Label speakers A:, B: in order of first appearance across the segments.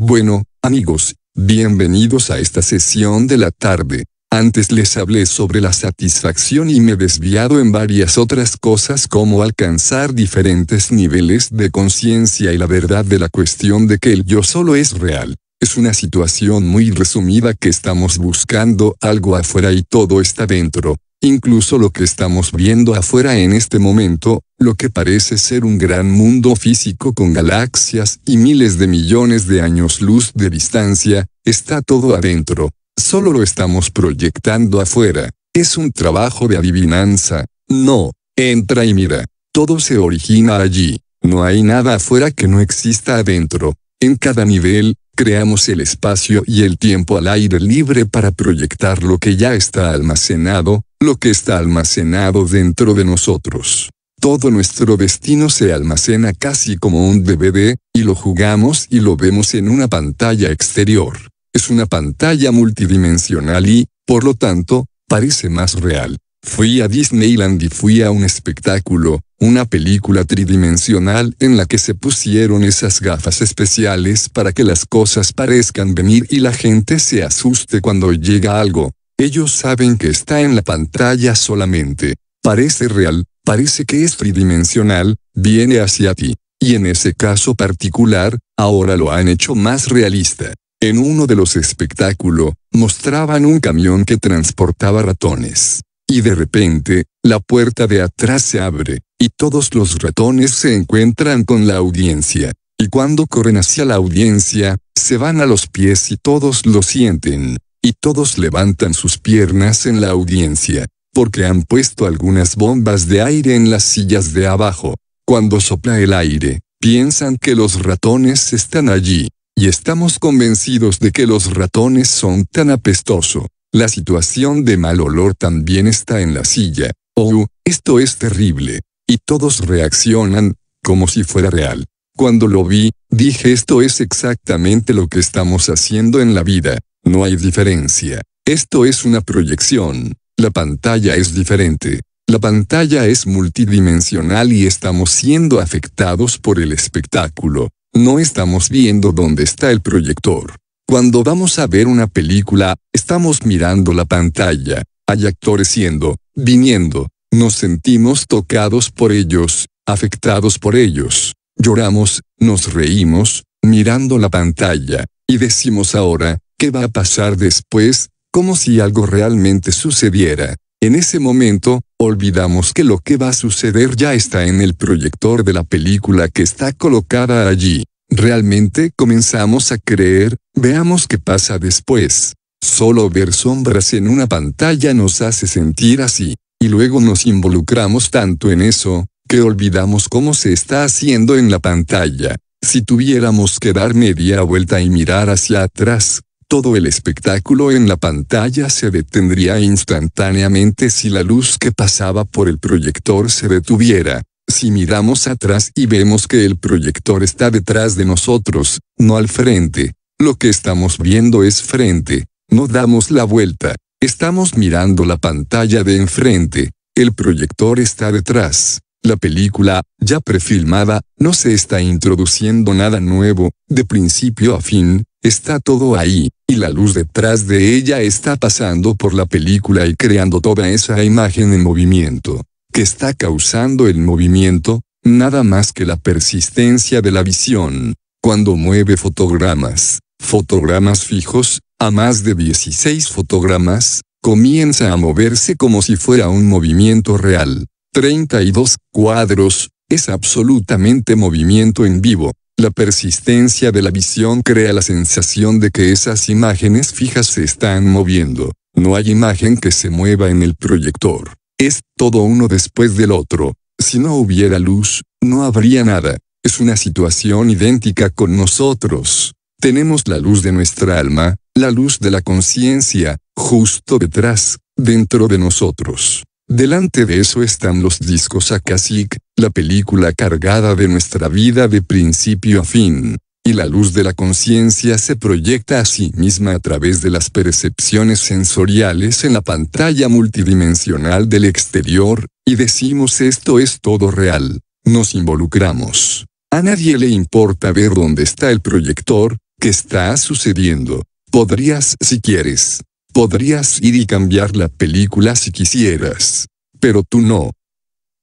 A: Bueno, amigos, bienvenidos a esta sesión de la tarde. Antes les hablé sobre la satisfacción y me he desviado en varias otras cosas como alcanzar diferentes niveles de conciencia y la verdad de la cuestión de que el yo solo es real. Es una situación muy resumida que estamos buscando algo afuera y todo está dentro. Incluso lo que estamos viendo afuera en este momento, lo que parece ser un gran mundo físico con galaxias y miles de millones de años luz de distancia, está todo adentro. Solo lo estamos proyectando afuera. Es un trabajo de adivinanza. No, entra y mira. Todo se origina allí. No hay nada afuera que no exista adentro. En cada nivel, creamos el espacio y el tiempo al aire libre para proyectar lo que ya está almacenado, lo que está almacenado dentro de nosotros. Todo nuestro destino se almacena casi como un DVD, y lo jugamos y lo vemos en una pantalla exterior. Es una pantalla multidimensional y, por lo tanto, parece más real. Fui a Disneyland y fui a un espectáculo, una película tridimensional en la que se pusieron esas gafas especiales para que las cosas parezcan venir y la gente se asuste cuando llega algo. Ellos saben que está en la pantalla solamente. Parece real, parece que es tridimensional, viene hacia ti. Y en ese caso particular, ahora lo han hecho más realista. En uno de los espectáculos, mostraban un camión que transportaba ratones. Y de repente, la puerta de atrás se abre, y todos los ratones se encuentran con la audiencia, y cuando corren hacia la audiencia, se van a los pies y todos lo sienten, y todos levantan sus piernas en la audiencia, porque han puesto algunas bombas de aire en las sillas de abajo. Cuando sopla el aire, piensan que los ratones están allí, y estamos convencidos de que los ratones son tan apestoso. La situación de mal olor también está en la silla. Oh, esto es terrible. Y todos reaccionan, como si fuera real. Cuando lo vi, dije esto es exactamente lo que estamos haciendo en la vida, no hay diferencia. Esto es una proyección, la pantalla es diferente. La pantalla es multidimensional y estamos siendo afectados por el espectáculo. No estamos viendo dónde está el proyector. Cuando vamos a ver una película, estamos mirando la pantalla. Hay actores siendo, viniendo, nos sentimos tocados por ellos, afectados por ellos, lloramos, nos reímos, mirando la pantalla, y decimos ahora, ¿qué va a pasar después? Como si algo realmente sucediera. En ese momento, olvidamos que lo que va a suceder ya está en el proyector de la película que está colocada allí. Realmente comenzamos a creer, veamos qué pasa después. Solo ver sombras en una pantalla nos hace sentir así. Y luego nos involucramos tanto en eso, que olvidamos cómo se está haciendo en la pantalla. Si tuviéramos que dar media vuelta y mirar hacia atrás, todo el espectáculo en la pantalla se detendría instantáneamente si la luz que pasaba por el proyector se detuviera. Si miramos atrás y vemos que el proyector está detrás de nosotros, no al frente, lo que estamos viendo es frente, no damos la vuelta. Estamos mirando la pantalla de enfrente, el proyector está detrás. La película, ya prefilmada, no se está introduciendo nada nuevo, de principio a fin, está todo ahí, y la luz detrás de ella está pasando por la película y creando toda esa imagen en movimiento. que está causando el movimiento? Nada más que la persistencia de la visión, cuando mueve fotogramas fotogramas fijos, a más de 16 fotogramas, comienza a moverse como si fuera un movimiento real. 32 cuadros, es absolutamente movimiento en vivo. La persistencia de la visión crea la sensación de que esas imágenes fijas se están moviendo. No hay imagen que se mueva en el proyector. Es todo uno después del otro. Si no hubiera luz, no habría nada. Es una situación idéntica con nosotros. Tenemos la luz de nuestra alma, la luz de la conciencia, justo detrás, dentro de nosotros. Delante de eso están los discos Akashic, la película cargada de nuestra vida de principio a fin. Y la luz de la conciencia se proyecta a sí misma a través de las percepciones sensoriales en la pantalla multidimensional del exterior, y decimos esto es todo real. Nos involucramos. A nadie le importa ver dónde está el proyector, ¿Qué está sucediendo. Podrías si quieres. Podrías ir y cambiar la película si quisieras. Pero tú no.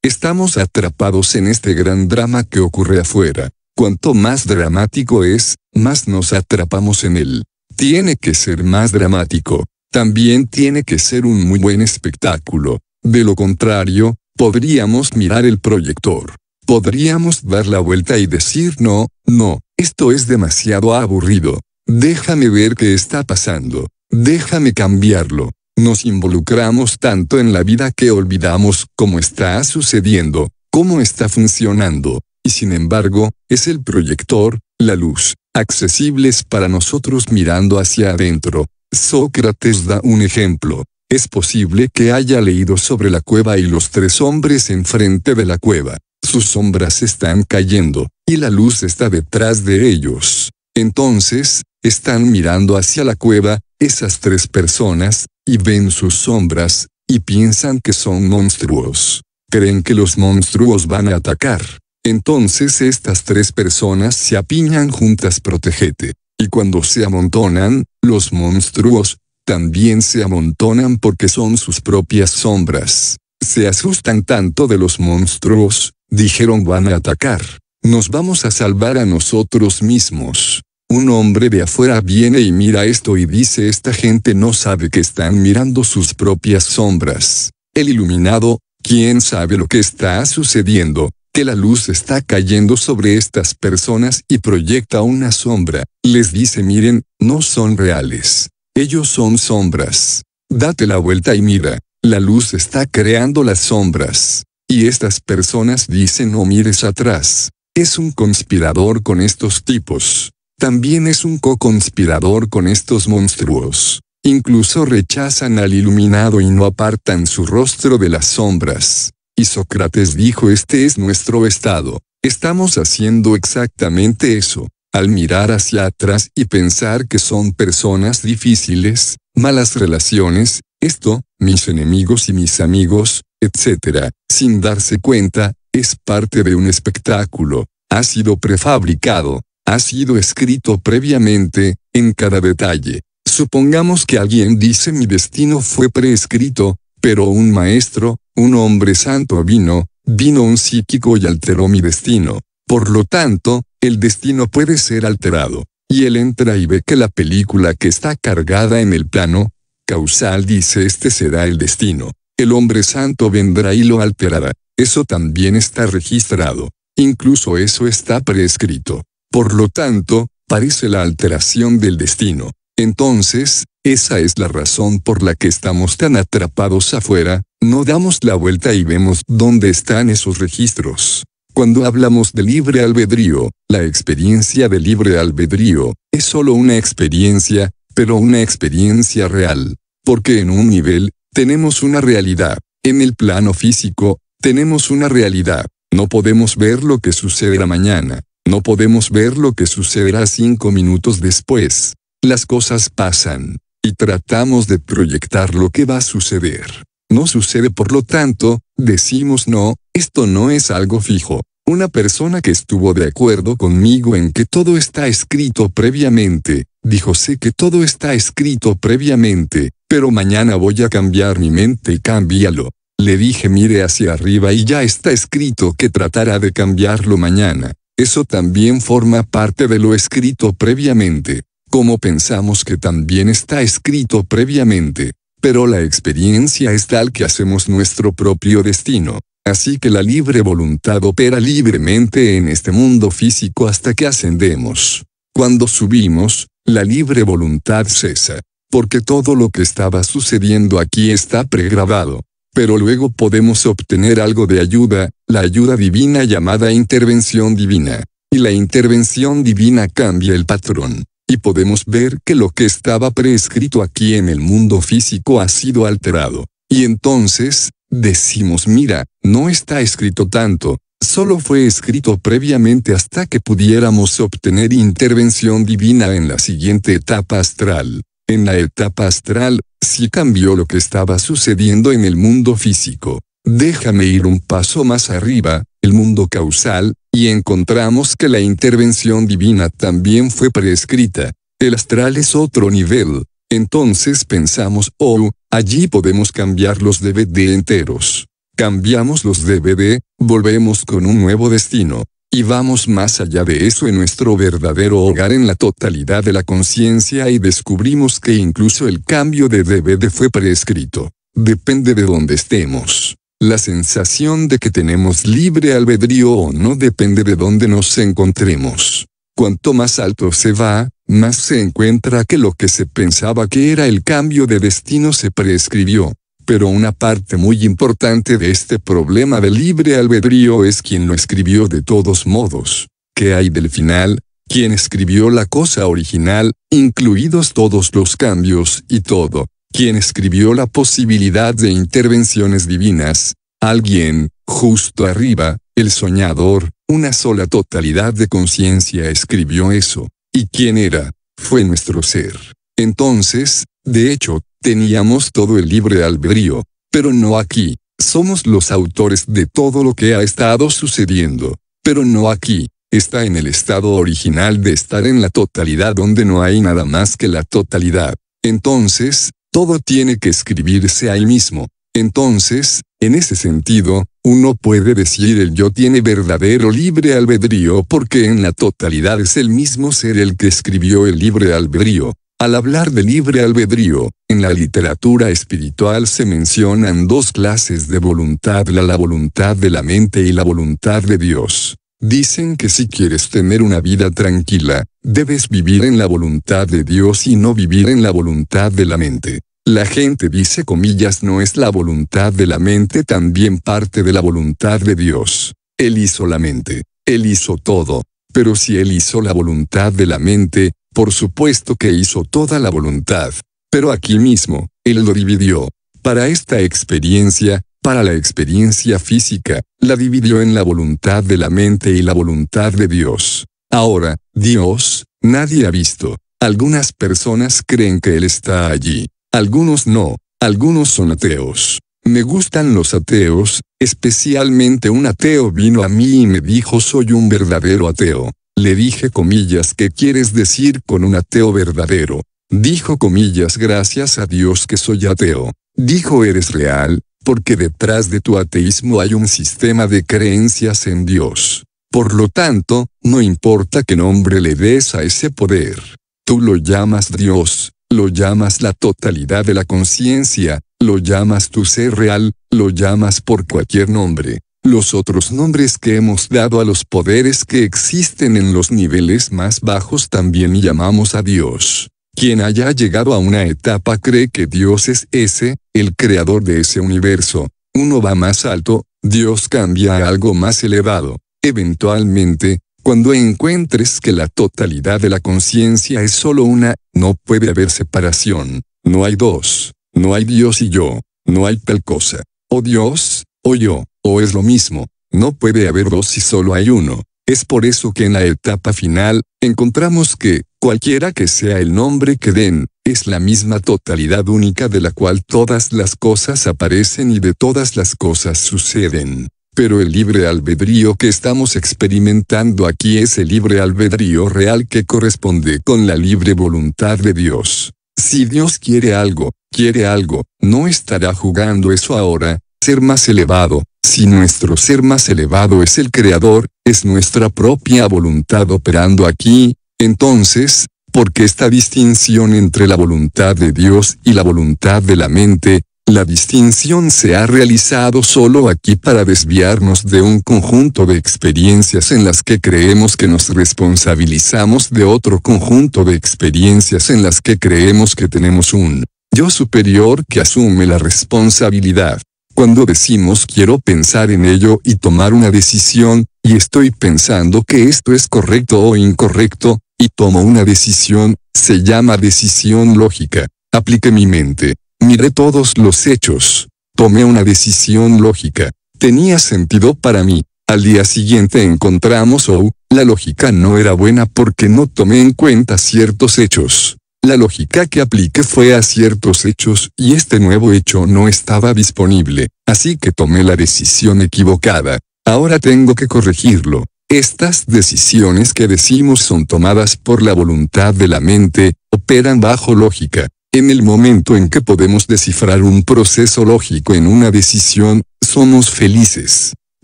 A: Estamos atrapados en este gran drama que ocurre afuera. Cuanto más dramático es, más nos atrapamos en él. Tiene que ser más dramático. También tiene que ser un muy buen espectáculo. De lo contrario, podríamos mirar el proyector podríamos dar la vuelta y decir no, no, esto es demasiado aburrido. Déjame ver qué está pasando. Déjame cambiarlo. Nos involucramos tanto en la vida que olvidamos cómo está sucediendo, cómo está funcionando, y sin embargo, es el proyector, la luz, accesibles para nosotros mirando hacia adentro. Sócrates da un ejemplo. Es posible que haya leído sobre la cueva y los tres hombres enfrente de la cueva sus sombras están cayendo, y la luz está detrás de ellos. Entonces, están mirando hacia la cueva, esas tres personas, y ven sus sombras, y piensan que son monstruos. Creen que los monstruos van a atacar. Entonces estas tres personas se apiñan juntas protegete, y cuando se amontonan, los monstruos, también se amontonan porque son sus propias sombras. Se asustan tanto de los monstruos, dijeron van a atacar. Nos vamos a salvar a nosotros mismos. Un hombre de afuera viene y mira esto y dice esta gente no sabe que están mirando sus propias sombras. El iluminado, ¿quién sabe lo que está sucediendo? que la luz está cayendo sobre estas personas y proyecta una sombra, les dice miren, no son reales. Ellos son sombras. Date la vuelta y mira, la luz está creando las sombras. Y estas personas dicen no mires atrás. Es un conspirador con estos tipos. También es un co-conspirador con estos monstruos. Incluso rechazan al iluminado y no apartan su rostro de las sombras. Y Sócrates dijo este es nuestro estado. Estamos haciendo exactamente eso. Al mirar hacia atrás y pensar que son personas difíciles, malas relaciones, esto, mis enemigos y mis amigos, etc., sin darse cuenta, es parte de un espectáculo, ha sido prefabricado, ha sido escrito previamente, en cada detalle. Supongamos que alguien dice mi destino fue preescrito, pero un maestro, un hombre santo vino, vino un psíquico y alteró mi destino. Por lo tanto, el destino puede ser alterado. Y él entra y ve que la película que está cargada en el plano, causal dice este será el destino, el hombre santo vendrá y lo alterará, eso también está registrado, incluso eso está prescrito. Por lo tanto, parece la alteración del destino. Entonces, esa es la razón por la que estamos tan atrapados afuera, no damos la vuelta y vemos dónde están esos registros. Cuando hablamos de libre albedrío, la experiencia de libre albedrío es solo una experiencia, pero una experiencia real, porque en un nivel, tenemos una realidad, en el plano físico, tenemos una realidad, no podemos ver lo que sucederá mañana, no podemos ver lo que sucederá cinco minutos después, las cosas pasan, y tratamos de proyectar lo que va a suceder. No sucede por lo tanto, decimos no, esto no es algo fijo. Una persona que estuvo de acuerdo conmigo en que todo está escrito previamente, Dijo, sé que todo está escrito previamente, pero mañana voy a cambiar mi mente y cámbialo. Le dije, mire hacia arriba y ya está escrito que tratará de cambiarlo mañana. Eso también forma parte de lo escrito previamente, como pensamos que también está escrito previamente. Pero la experiencia es tal que hacemos nuestro propio destino. Así que la libre voluntad opera libremente en este mundo físico hasta que ascendemos. Cuando subimos, la libre voluntad cesa, porque todo lo que estaba sucediendo aquí está pregrabado. Pero luego podemos obtener algo de ayuda, la ayuda divina llamada intervención divina. Y la intervención divina cambia el patrón. Y podemos ver que lo que estaba prescrito aquí en el mundo físico ha sido alterado. Y entonces, decimos, mira, no está escrito tanto, solo fue escrito previamente hasta que pudiéramos obtener intervención divina en la siguiente etapa astral. En la etapa astral, sí cambió lo que estaba sucediendo en el mundo físico. Déjame ir un paso más arriba, el mundo causal, y encontramos que la intervención divina también fue prescrita. El astral es otro nivel. Entonces pensamos, oh, allí podemos cambiar los DVD enteros cambiamos los DVD, volvemos con un nuevo destino. Y vamos más allá de eso en nuestro verdadero hogar en la totalidad de la conciencia y descubrimos que incluso el cambio de DVD fue prescrito. Depende de donde estemos. La sensación de que tenemos libre albedrío o no depende de dónde nos encontremos. Cuanto más alto se va, más se encuentra que lo que se pensaba que era el cambio de destino se prescribió pero una parte muy importante de este problema de libre albedrío es quien lo escribió de todos modos. ¿Qué hay del final? ¿Quién escribió la cosa original, incluidos todos los cambios y todo. ¿Quién escribió la posibilidad de intervenciones divinas. Alguien, justo arriba, el soñador, una sola totalidad de conciencia escribió eso. ¿Y quién era? Fue nuestro ser. Entonces, de hecho, Teníamos todo el libre albedrío, pero no aquí. Somos los autores de todo lo que ha estado sucediendo, pero no aquí. Está en el estado original de estar en la totalidad donde no hay nada más que la totalidad. Entonces, todo tiene que escribirse ahí mismo. Entonces, en ese sentido, uno puede decir el yo tiene verdadero libre albedrío porque en la totalidad es el mismo ser el que escribió el libre albedrío, al hablar de libre albedrío, en la literatura espiritual se mencionan dos clases de voluntad, la, la voluntad de la mente y la voluntad de Dios. Dicen que si quieres tener una vida tranquila, debes vivir en la voluntad de Dios y no vivir en la voluntad de la mente. La gente dice comillas no es la voluntad de la mente también parte de la voluntad de Dios. Él hizo la mente, él hizo todo, pero si él hizo la voluntad de la mente, por supuesto que hizo toda la voluntad, pero aquí mismo, él lo dividió. Para esta experiencia, para la experiencia física, la dividió en la voluntad de la mente y la voluntad de Dios. Ahora, Dios, nadie ha visto. Algunas personas creen que Él está allí. Algunos no. Algunos son ateos. Me gustan los ateos, especialmente un ateo vino a mí y me dijo soy un verdadero ateo. Le dije comillas, que quieres decir con un ateo verdadero? Dijo comillas, gracias a Dios que soy ateo. Dijo, eres real, porque detrás de tu ateísmo hay un sistema de creencias en Dios. Por lo tanto, no importa qué nombre le des a ese poder. Tú lo llamas Dios, lo llamas la totalidad de la conciencia, lo llamas tu ser real, lo llamas por cualquier nombre. Los otros nombres que hemos dado a los poderes que existen en los niveles más bajos también llamamos a Dios. Quien haya llegado a una etapa cree que Dios es ese, el creador de ese universo. Uno va más alto, Dios cambia a algo más elevado. Eventualmente, cuando encuentres que la totalidad de la conciencia es solo una, no puede haber separación. No hay dos. No hay Dios y yo. No hay tal cosa. O Dios, o yo o es lo mismo, no puede haber dos si solo hay uno. Es por eso que en la etapa final, encontramos que, cualquiera que sea el nombre que den, es la misma totalidad única de la cual todas las cosas aparecen y de todas las cosas suceden. Pero el libre albedrío que estamos experimentando aquí es el libre albedrío real que corresponde con la libre voluntad de Dios. Si Dios quiere algo, quiere algo, no estará jugando eso ahora, ser más elevado, si nuestro ser más elevado es el Creador, es nuestra propia voluntad operando aquí, entonces, porque esta distinción entre la voluntad de Dios y la voluntad de la mente, la distinción se ha realizado solo aquí para desviarnos de un conjunto de experiencias en las que creemos que nos responsabilizamos de otro conjunto de experiencias en las que creemos que tenemos un yo superior que asume la responsabilidad. Cuando decimos quiero pensar en ello y tomar una decisión, y estoy pensando que esto es correcto o incorrecto, y tomo una decisión, se llama decisión lógica. Apliqué mi mente, miré todos los hechos, tomé una decisión lógica. Tenía sentido para mí. Al día siguiente encontramos, o oh, la lógica no era buena porque no tomé en cuenta ciertos hechos. La lógica que apliqué fue a ciertos hechos y este nuevo hecho no estaba disponible, así que tomé la decisión equivocada. Ahora tengo que corregirlo. Estas decisiones que decimos son tomadas por la voluntad de la mente, operan bajo lógica. En el momento en que podemos descifrar un proceso lógico en una decisión, somos felices.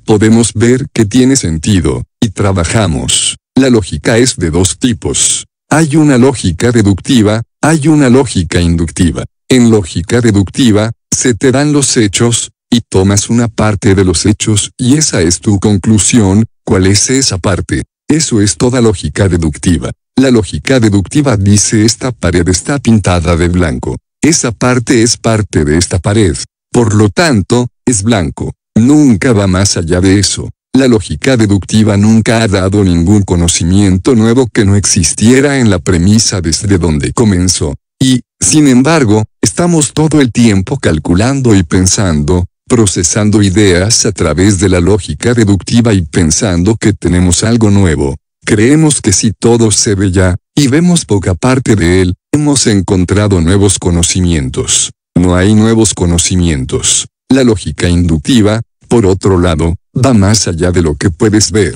A: Podemos ver que tiene sentido, y trabajamos. La lógica es de dos tipos. Hay una lógica deductiva, hay una lógica inductiva. En lógica deductiva, se te dan los hechos, y tomas una parte de los hechos y esa es tu conclusión, ¿cuál es esa parte? Eso es toda lógica deductiva. La lógica deductiva dice esta pared está pintada de blanco. Esa parte es parte de esta pared. Por lo tanto, es blanco. Nunca va más allá de eso. La lógica deductiva nunca ha dado ningún conocimiento nuevo que no existiera en la premisa desde donde comenzó, y, sin embargo, estamos todo el tiempo calculando y pensando, procesando ideas a través de la lógica deductiva y pensando que tenemos algo nuevo. Creemos que si todo se ve ya, y vemos poca parte de él, hemos encontrado nuevos conocimientos. No hay nuevos conocimientos. La lógica inductiva, por otro lado, va más allá de lo que puedes ver.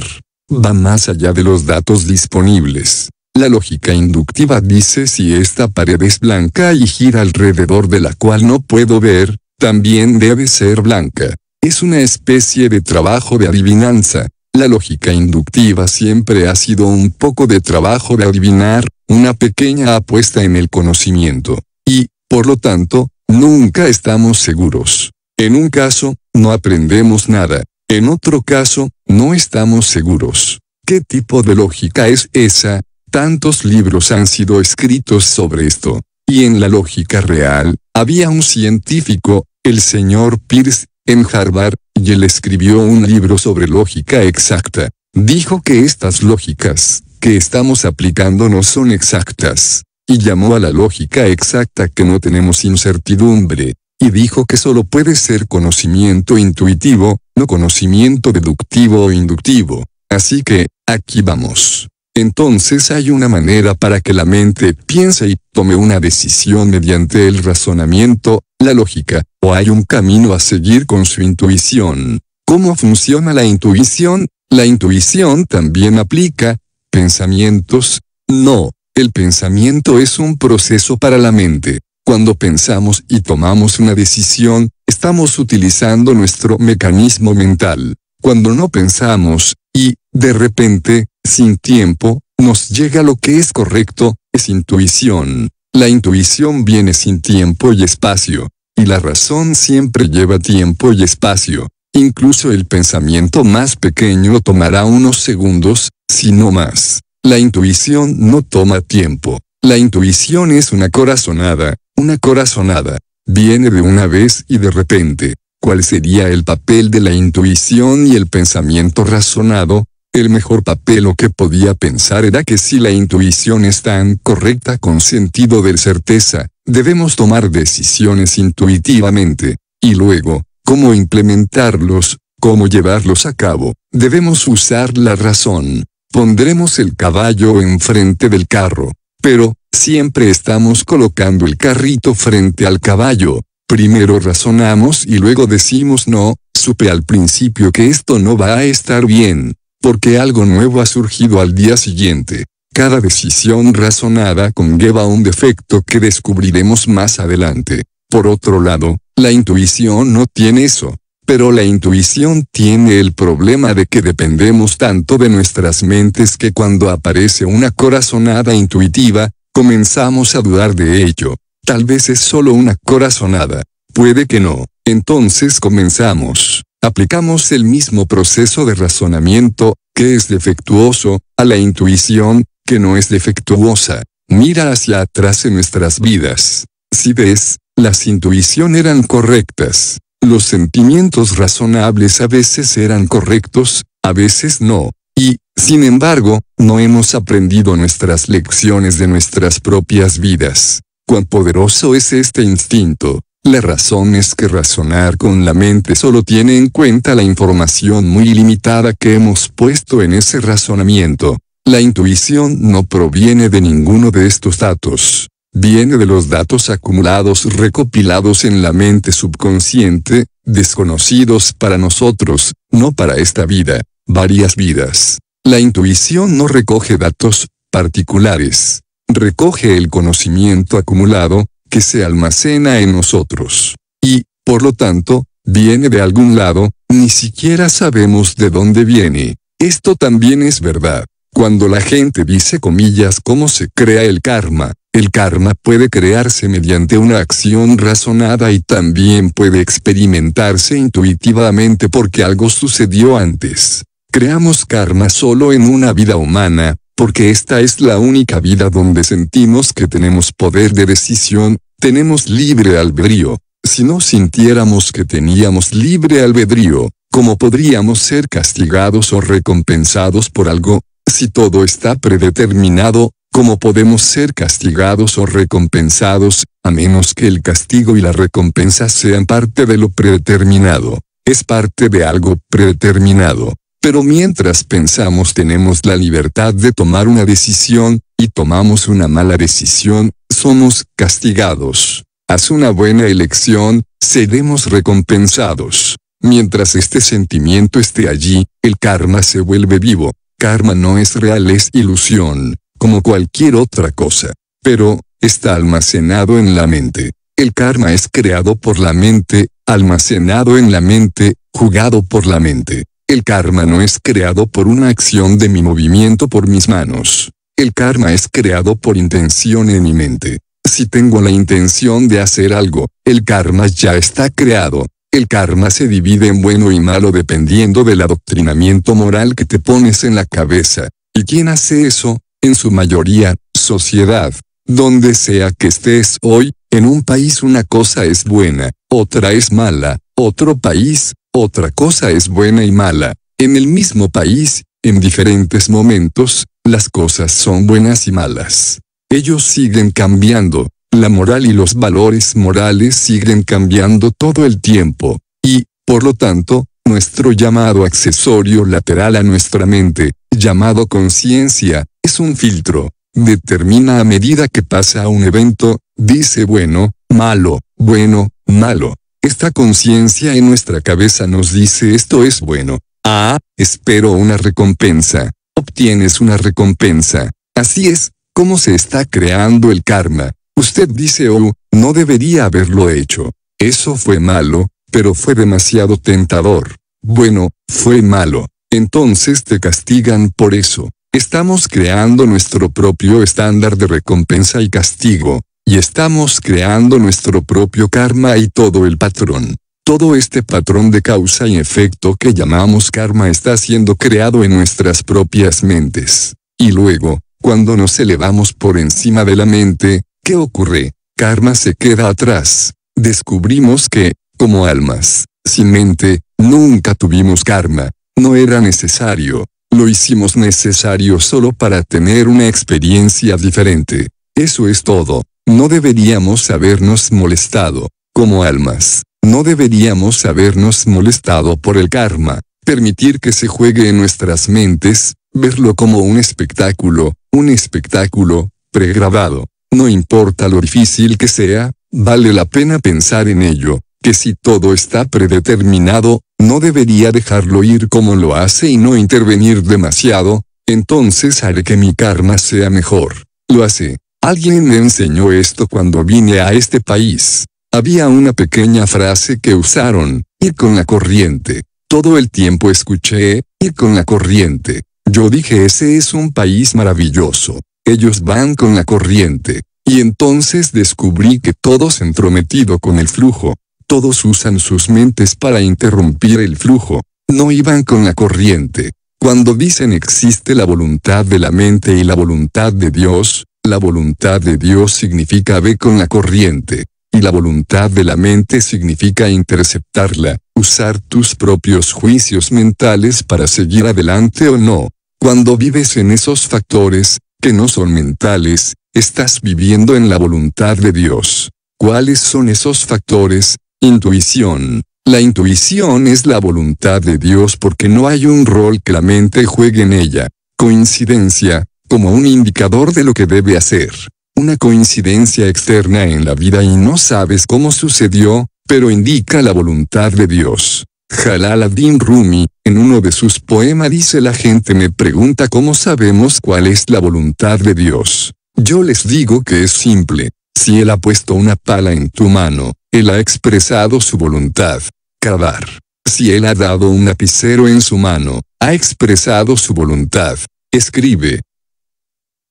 A: Va más allá de los datos disponibles. La lógica inductiva dice si esta pared es blanca y gira alrededor de la cual no puedo ver, también debe ser blanca. Es una especie de trabajo de adivinanza. La lógica inductiva siempre ha sido un poco de trabajo de adivinar, una pequeña apuesta en el conocimiento. Y, por lo tanto, nunca estamos seguros. En un caso, no aprendemos nada. En otro caso, no estamos seguros. ¿Qué tipo de lógica es esa? Tantos libros han sido escritos sobre esto. Y en la lógica real, había un científico, el señor Pierce, en Harvard, y él escribió un libro sobre lógica exacta. Dijo que estas lógicas que estamos aplicando no son exactas, y llamó a la lógica exacta que no tenemos incertidumbre y dijo que solo puede ser conocimiento intuitivo, no conocimiento deductivo o inductivo. Así que, aquí vamos. Entonces hay una manera para que la mente piense y tome una decisión mediante el razonamiento, la lógica, o hay un camino a seguir con su intuición. ¿Cómo funciona la intuición? La intuición también aplica pensamientos. No, el pensamiento es un proceso para la mente. Cuando pensamos y tomamos una decisión, estamos utilizando nuestro mecanismo mental. Cuando no pensamos, y, de repente, sin tiempo, nos llega lo que es correcto, es intuición. La intuición viene sin tiempo y espacio, y la razón siempre lleva tiempo y espacio. Incluso el pensamiento más pequeño tomará unos segundos, si no más. La intuición no toma tiempo. La intuición es una corazonada, una corazonada. Viene de una vez y de repente. ¿Cuál sería el papel de la intuición y el pensamiento razonado? El mejor papel o que podía pensar era que si la intuición es tan correcta con sentido de certeza, debemos tomar decisiones intuitivamente. Y luego, ¿cómo implementarlos? ¿Cómo llevarlos a cabo? Debemos usar la razón. Pondremos el caballo enfrente del carro. Pero, Siempre estamos colocando el carrito frente al caballo. Primero razonamos y luego decimos no, supe al principio que esto no va a estar bien, porque algo nuevo ha surgido al día siguiente. Cada decisión razonada conlleva un defecto que descubriremos más adelante. Por otro lado, la intuición no tiene eso. Pero la intuición tiene el problema de que dependemos tanto de nuestras mentes que cuando aparece una corazonada intuitiva, Comenzamos a dudar de ello. Tal vez es solo una corazonada. Puede que no. Entonces comenzamos. Aplicamos el mismo proceso de razonamiento, que es defectuoso, a la intuición, que no es defectuosa. Mira hacia atrás en nuestras vidas. Si ves, las intuiciones eran correctas. Los sentimientos razonables a veces eran correctos, a veces no. Y, sin embargo, no hemos aprendido nuestras lecciones de nuestras propias vidas. Cuán poderoso es este instinto. La razón es que razonar con la mente solo tiene en cuenta la información muy limitada que hemos puesto en ese razonamiento. La intuición no proviene de ninguno de estos datos. Viene de los datos acumulados recopilados en la mente subconsciente, desconocidos para nosotros, no para esta vida varias vidas. La intuición no recoge datos particulares, recoge el conocimiento acumulado, que se almacena en nosotros. Y, por lo tanto, viene de algún lado, ni siquiera sabemos de dónde viene. Esto también es verdad. Cuando la gente dice comillas cómo se crea el karma, el karma puede crearse mediante una acción razonada y también puede experimentarse intuitivamente porque algo sucedió antes. Creamos karma solo en una vida humana, porque esta es la única vida donde sentimos que tenemos poder de decisión, tenemos libre albedrío. Si no sintiéramos que teníamos libre albedrío, ¿cómo podríamos ser castigados o recompensados por algo? Si todo está predeterminado, ¿cómo podemos ser castigados o recompensados, a menos que el castigo y la recompensa sean parte de lo predeterminado? Es parte de algo predeterminado. Pero mientras pensamos tenemos la libertad de tomar una decisión, y tomamos una mala decisión, somos castigados. Haz una buena elección, seremos recompensados. Mientras este sentimiento esté allí, el karma se vuelve vivo. Karma no es real, es ilusión, como cualquier otra cosa. Pero, está almacenado en la mente. El karma es creado por la mente, almacenado en la mente, jugado por la mente. El karma no es creado por una acción de mi movimiento por mis manos. El karma es creado por intención en mi mente. Si tengo la intención de hacer algo, el karma ya está creado. El karma se divide en bueno y malo dependiendo del adoctrinamiento moral que te pones en la cabeza. ¿Y quién hace eso? En su mayoría, sociedad. Donde sea que estés hoy, en un país una cosa es buena, otra es mala, otro país, otra cosa es buena y mala. En el mismo país, en diferentes momentos, las cosas son buenas y malas. Ellos siguen cambiando, la moral y los valores morales siguen cambiando todo el tiempo, y, por lo tanto, nuestro llamado accesorio lateral a nuestra mente, llamado conciencia, es un filtro. Determina a medida que pasa un evento, dice bueno, malo, bueno, malo, esta conciencia en nuestra cabeza nos dice esto es bueno. Ah, espero una recompensa. Obtienes una recompensa. Así es, cómo se está creando el karma. Usted dice, oh, no debería haberlo hecho. Eso fue malo, pero fue demasiado tentador. Bueno, fue malo. Entonces te castigan por eso. Estamos creando nuestro propio estándar de recompensa y castigo. Y estamos creando nuestro propio karma y todo el patrón. Todo este patrón de causa y efecto que llamamos karma está siendo creado en nuestras propias mentes. Y luego, cuando nos elevamos por encima de la mente, ¿qué ocurre? Karma se queda atrás. Descubrimos que, como almas, sin mente, nunca tuvimos karma. No era necesario. Lo hicimos necesario solo para tener una experiencia diferente. Eso es todo. No deberíamos habernos molestado, como almas, no deberíamos habernos molestado por el karma, permitir que se juegue en nuestras mentes, verlo como un espectáculo, un espectáculo, pregrabado. No importa lo difícil que sea, vale la pena pensar en ello, que si todo está predeterminado, no debería dejarlo ir como lo hace y no intervenir demasiado, entonces haré que mi karma sea mejor. Lo hace, Alguien me enseñó esto cuando vine a este país. Había una pequeña frase que usaron, ir con la corriente. Todo el tiempo escuché, ir con la corriente. Yo dije, ese es un país maravilloso. Ellos van con la corriente. Y entonces descubrí que todos entrometido con el flujo, todos usan sus mentes para interrumpir el flujo, no iban con la corriente. Cuando dicen existe la voluntad de la mente y la voluntad de Dios, la voluntad de Dios significa ve con la corriente, y la voluntad de la mente significa interceptarla, usar tus propios juicios mentales para seguir adelante o no. Cuando vives en esos factores, que no son mentales, estás viviendo en la voluntad de Dios. ¿Cuáles son esos factores? Intuición. La intuición es la voluntad de Dios porque no hay un rol que la mente juegue en ella. Coincidencia, como un indicador de lo que debe hacer. Una coincidencia externa en la vida y no sabes cómo sucedió, pero indica la voluntad de Dios. Jalal ad-Din Rumi, en uno de sus poemas dice la gente me pregunta cómo sabemos cuál es la voluntad de Dios. Yo les digo que es simple. Si Él ha puesto una pala en tu mano, Él ha expresado su voluntad. Cavar. Si Él ha dado un lapicero en su mano, ha expresado su voluntad. Escribe,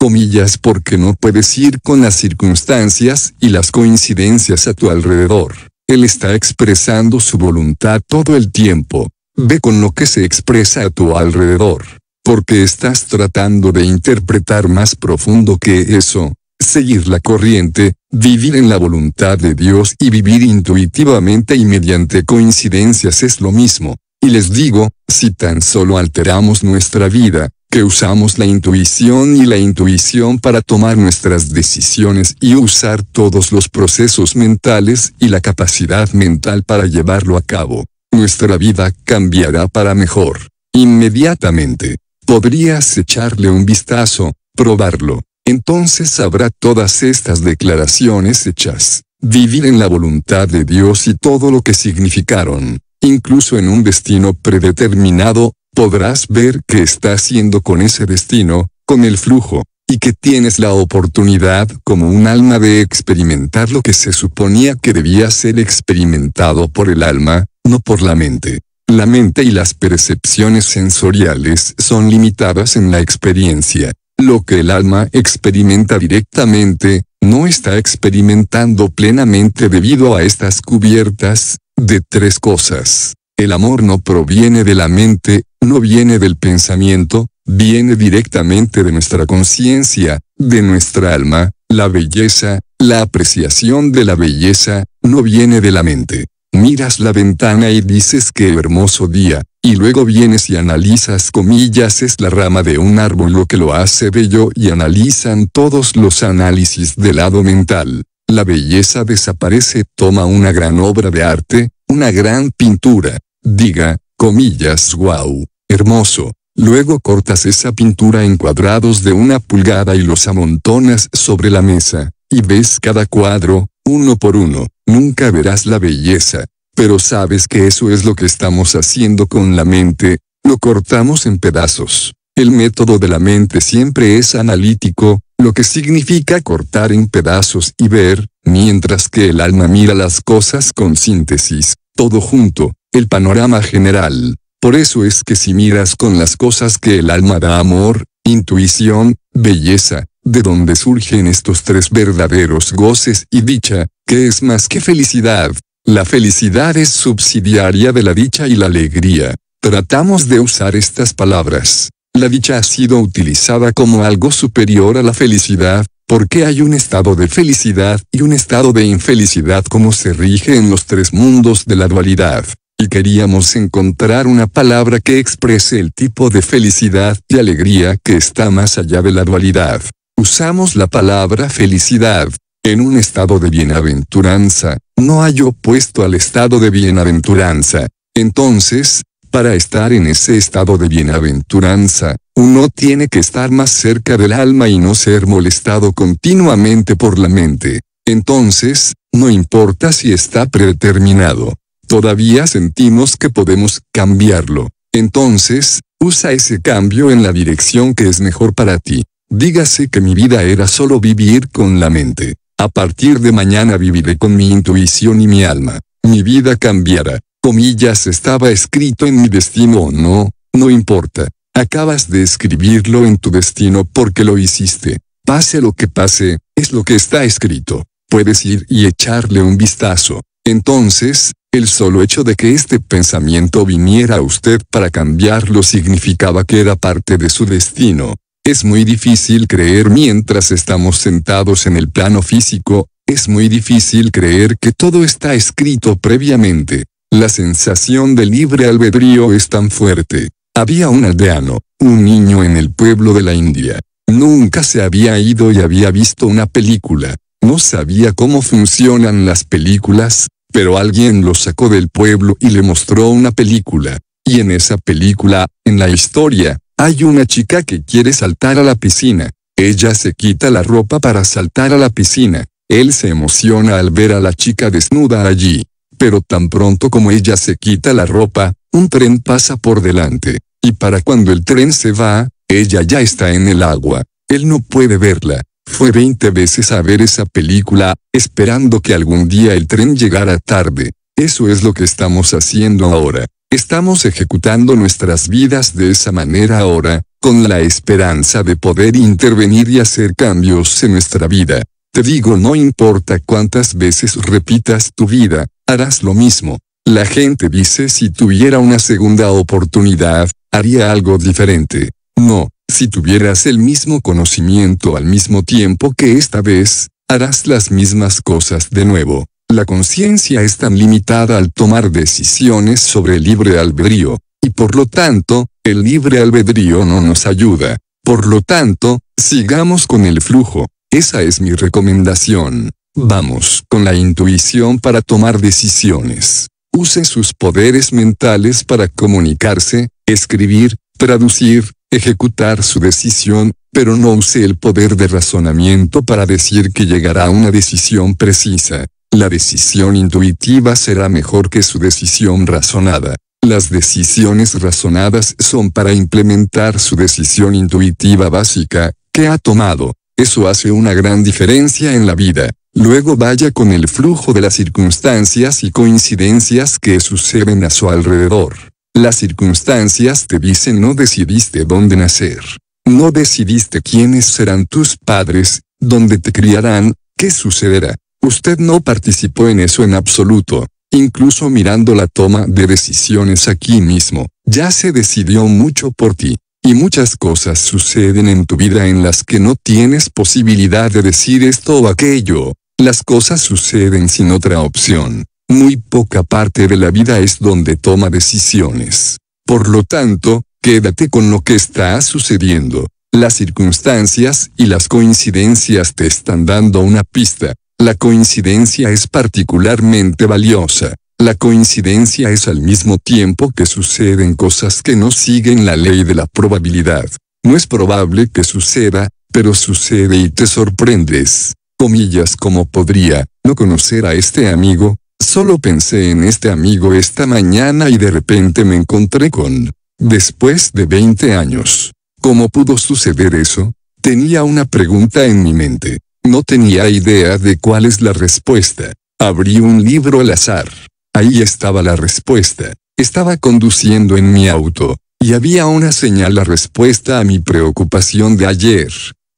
A: comillas porque no puedes ir con las circunstancias y las coincidencias a tu alrededor. Él está expresando su voluntad todo el tiempo. Ve con lo que se expresa a tu alrededor. Porque estás tratando de interpretar más profundo que eso, seguir la corriente, vivir en la voluntad de Dios y vivir intuitivamente y mediante coincidencias es lo mismo. Y les digo, si tan solo alteramos nuestra vida, que usamos la intuición y la intuición para tomar nuestras decisiones y usar todos los procesos mentales y la capacidad mental para llevarlo a cabo. Nuestra vida cambiará para mejor. Inmediatamente. Podrías echarle un vistazo, probarlo. Entonces habrá todas estas declaraciones hechas. Vivir en la voluntad de Dios y todo lo que significaron, incluso en un destino predeterminado, podrás ver qué está haciendo con ese destino, con el flujo, y que tienes la oportunidad como un alma de experimentar lo que se suponía que debía ser experimentado por el alma, no por la mente. La mente y las percepciones sensoriales son limitadas en la experiencia. Lo que el alma experimenta directamente, no está experimentando plenamente debido a estas cubiertas, de tres cosas. El amor no proviene de la mente, no viene del pensamiento, viene directamente de nuestra conciencia, de nuestra alma, la belleza, la apreciación de la belleza, no viene de la mente. Miras la ventana y dices qué hermoso día, y luego vienes y analizas comillas es la rama de un árbol lo que lo hace bello y analizan todos los análisis del lado mental. La belleza desaparece, toma una gran obra de arte, una gran pintura, diga, comillas, wow, hermoso. Luego cortas esa pintura en cuadrados de una pulgada y los amontonas sobre la mesa, y ves cada cuadro, uno por uno, nunca verás la belleza. Pero sabes que eso es lo que estamos haciendo con la mente, lo cortamos en pedazos. El método de la mente siempre es analítico, lo que significa cortar en pedazos y ver, mientras que el alma mira las cosas con síntesis, todo junto, el panorama general. Por eso es que si miras con las cosas que el alma da amor, intuición, belleza, de donde surgen estos tres verdaderos goces y dicha, que es más que felicidad. La felicidad es subsidiaria de la dicha y la alegría. Tratamos de usar estas palabras. La dicha ha sido utilizada como algo superior a la felicidad, porque hay un estado de felicidad y un estado de infelicidad como se rige en los tres mundos de la dualidad y queríamos encontrar una palabra que exprese el tipo de felicidad y alegría que está más allá de la dualidad. Usamos la palabra felicidad. En un estado de bienaventuranza, no hay opuesto al estado de bienaventuranza. Entonces, para estar en ese estado de bienaventuranza, uno tiene que estar más cerca del alma y no ser molestado continuamente por la mente. Entonces, no importa si está predeterminado, todavía sentimos que podemos cambiarlo. Entonces, usa ese cambio en la dirección que es mejor para ti. Dígase que mi vida era solo vivir con la mente. A partir de mañana viviré con mi intuición y mi alma. Mi vida cambiará. Comillas estaba escrito en mi destino o no, no importa. Acabas de escribirlo en tu destino porque lo hiciste. Pase lo que pase, es lo que está escrito. Puedes ir y echarle un vistazo. Entonces, el solo hecho de que este pensamiento viniera a usted para cambiarlo significaba que era parte de su destino. Es muy difícil creer mientras estamos sentados en el plano físico, es muy difícil creer que todo está escrito previamente. La sensación de libre albedrío es tan fuerte. Había un aldeano, un niño en el pueblo de la India. Nunca se había ido y había visto una película. No sabía cómo funcionan las películas, pero alguien lo sacó del pueblo y le mostró una película. Y en esa película, en la historia, hay una chica que quiere saltar a la piscina. Ella se quita la ropa para saltar a la piscina. Él se emociona al ver a la chica desnuda allí. Pero tan pronto como ella se quita la ropa, un tren pasa por delante. Y para cuando el tren se va, ella ya está en el agua. Él no puede verla. Fue 20 veces a ver esa película, esperando que algún día el tren llegara tarde. Eso es lo que estamos haciendo ahora. Estamos ejecutando nuestras vidas de esa manera ahora, con la esperanza de poder intervenir y hacer cambios en nuestra vida. Te digo, no importa cuántas veces repitas tu vida, harás lo mismo. La gente dice si tuviera una segunda oportunidad, haría algo diferente. No, si tuvieras el mismo conocimiento al mismo tiempo que esta vez, harás las mismas cosas de nuevo. La conciencia es tan limitada al tomar decisiones sobre el libre albedrío, y por lo tanto, el libre albedrío no nos ayuda. Por lo tanto, sigamos con el flujo. Esa es mi recomendación. Vamos con la intuición para tomar decisiones. Use sus poderes mentales para comunicarse, escribir, traducir, ejecutar su decisión, pero no use el poder de razonamiento para decir que llegará a una decisión precisa. La decisión intuitiva será mejor que su decisión razonada. Las decisiones razonadas son para implementar su decisión intuitiva básica, que ha tomado. Eso hace una gran diferencia en la vida. Luego vaya con el flujo de las circunstancias y coincidencias que suceden a su alrededor. Las circunstancias te dicen no decidiste dónde nacer, no decidiste quiénes serán tus padres, dónde te criarán, qué sucederá. Usted no participó en eso en absoluto. Incluso mirando la toma de decisiones aquí mismo, ya se decidió mucho por ti, y muchas cosas suceden en tu vida en las que no tienes posibilidad de decir esto o aquello, las cosas suceden sin otra opción. Muy poca parte de la vida es donde toma decisiones. Por lo tanto, quédate con lo que está sucediendo. Las circunstancias y las coincidencias te están dando una pista. La coincidencia es particularmente valiosa. La coincidencia es al mismo tiempo que suceden cosas que no siguen la ley de la probabilidad. No es probable que suceda, pero sucede y te sorprendes. Comillas como podría, no conocer a este amigo, Solo pensé en este amigo esta mañana y de repente me encontré con... Después de 20 años. ¿Cómo pudo suceder eso? Tenía una pregunta en mi mente. No tenía idea de cuál es la respuesta. Abrí un libro al azar. Ahí estaba la respuesta. Estaba conduciendo en mi auto, y había una señal la respuesta a mi preocupación de ayer.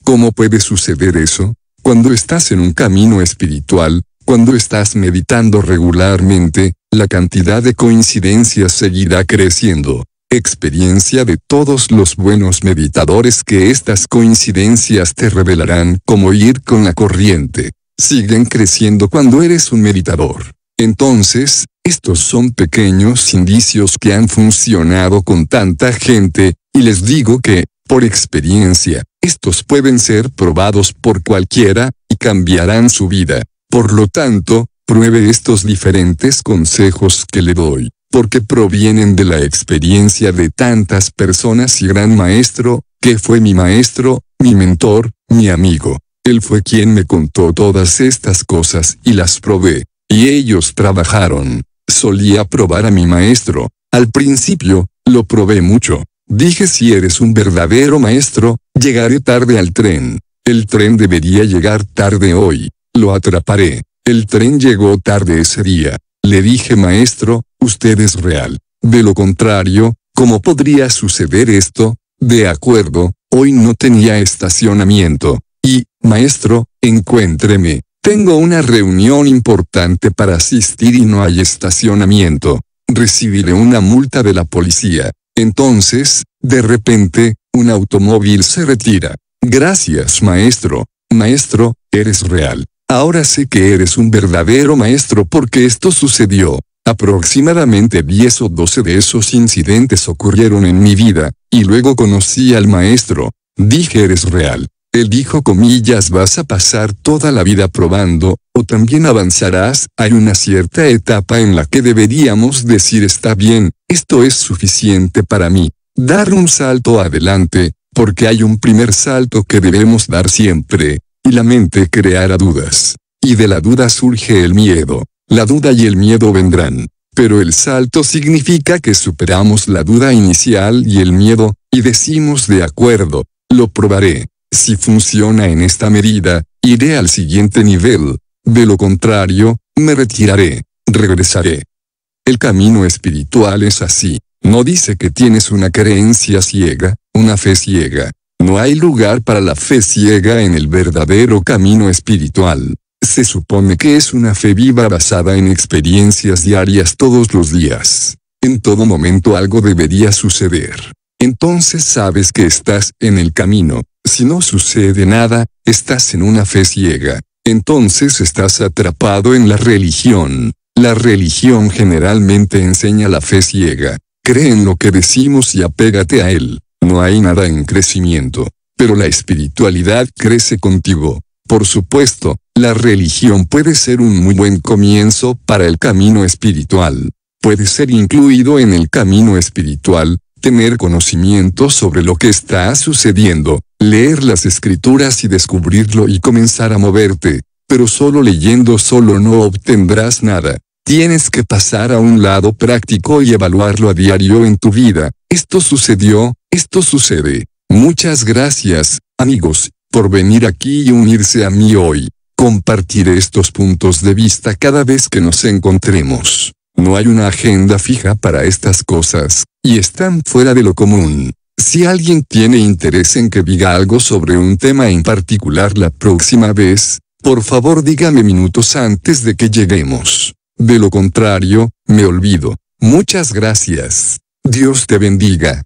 A: ¿Cómo puede suceder eso? Cuando estás en un camino espiritual, cuando estás meditando regularmente, la cantidad de coincidencias seguirá creciendo. Experiencia de todos los buenos meditadores que estas coincidencias te revelarán como ir con la corriente. Siguen creciendo cuando eres un meditador. Entonces, estos son pequeños indicios que han funcionado con tanta gente, y les digo que, por experiencia, estos pueden ser probados por cualquiera, y cambiarán su vida. Por lo tanto, pruebe estos diferentes consejos que le doy, porque provienen de la experiencia de tantas personas y gran maestro, que fue mi maestro, mi mentor, mi amigo. Él fue quien me contó todas estas cosas y las probé, y ellos trabajaron. Solía probar a mi maestro, al principio, lo probé mucho. Dije si eres un verdadero maestro, llegaré tarde al tren. El tren debería llegar tarde hoy. Lo atraparé. El tren llegó tarde ese día. Le dije maestro, usted es real. De lo contrario, ¿cómo podría suceder esto? De acuerdo, hoy no tenía estacionamiento. Y, maestro, encuéntreme. Tengo una reunión importante para asistir y no hay estacionamiento. Recibiré una multa de la policía. Entonces, de repente, un automóvil se retira. Gracias, maestro. Maestro, eres real. Ahora sé que eres un verdadero maestro porque esto sucedió. Aproximadamente 10 o 12 de esos incidentes ocurrieron en mi vida, y luego conocí al maestro. Dije eres real. Él dijo comillas vas a pasar toda la vida probando, o también avanzarás, hay una cierta etapa en la que deberíamos decir está bien, esto es suficiente para mí. Dar un salto adelante, porque hay un primer salto que debemos dar siempre, y la mente creará dudas. Y de la duda surge el miedo. La duda y el miedo vendrán. Pero el salto significa que superamos la duda inicial y el miedo, y decimos de acuerdo, lo probaré. Si funciona en esta medida, iré al siguiente nivel. De lo contrario, me retiraré, regresaré. El camino espiritual es así. No dice que tienes una creencia ciega, una fe ciega, no hay lugar para la fe ciega en el verdadero camino espiritual. Se supone que es una fe viva basada en experiencias diarias todos los días. En todo momento algo debería suceder. Entonces sabes que estás en el camino. Si no sucede nada, estás en una fe ciega. Entonces estás atrapado en la religión. La religión generalmente enseña la fe ciega. Cree en lo que decimos y apégate a él. No hay nada en crecimiento, pero la espiritualidad crece contigo. Por supuesto, la religión puede ser un muy buen comienzo para el camino espiritual. Puede ser incluido en el camino espiritual, tener conocimiento sobre lo que está sucediendo, leer las escrituras y descubrirlo y comenzar a moverte. Pero solo leyendo solo no obtendrás nada. Tienes que pasar a un lado práctico y evaluarlo a diario en tu vida. Esto sucedió, esto sucede. Muchas gracias, amigos, por venir aquí y unirse a mí hoy. Compartiré estos puntos de vista cada vez que nos encontremos. No hay una agenda fija para estas cosas, y están fuera de lo común. Si alguien tiene interés en que diga algo sobre un tema en particular la próxima vez, por favor dígame minutos antes de que lleguemos. De lo contrario, me olvido. Muchas gracias. Dios te bendiga.